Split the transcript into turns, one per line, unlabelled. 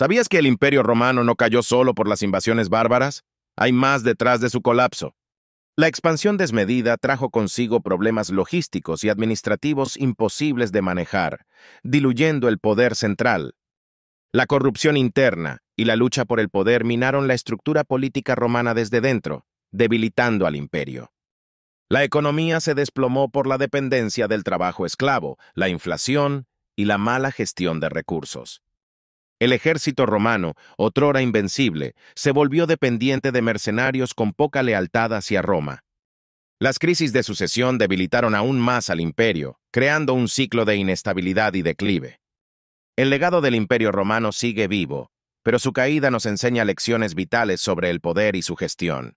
¿Sabías que el imperio romano no cayó solo por las invasiones bárbaras? Hay más detrás de su colapso. La expansión desmedida trajo consigo problemas logísticos y administrativos imposibles de manejar, diluyendo el poder central. La corrupción interna y la lucha por el poder minaron la estructura política romana desde dentro, debilitando al imperio. La economía se desplomó por la dependencia del trabajo esclavo, la inflación y la mala gestión de recursos. El ejército romano, otrora invencible, se volvió dependiente de mercenarios con poca lealtad hacia Roma. Las crisis de sucesión debilitaron aún más al imperio, creando un ciclo de inestabilidad y declive. El legado del imperio romano sigue vivo, pero su caída nos enseña lecciones vitales sobre el poder y su gestión.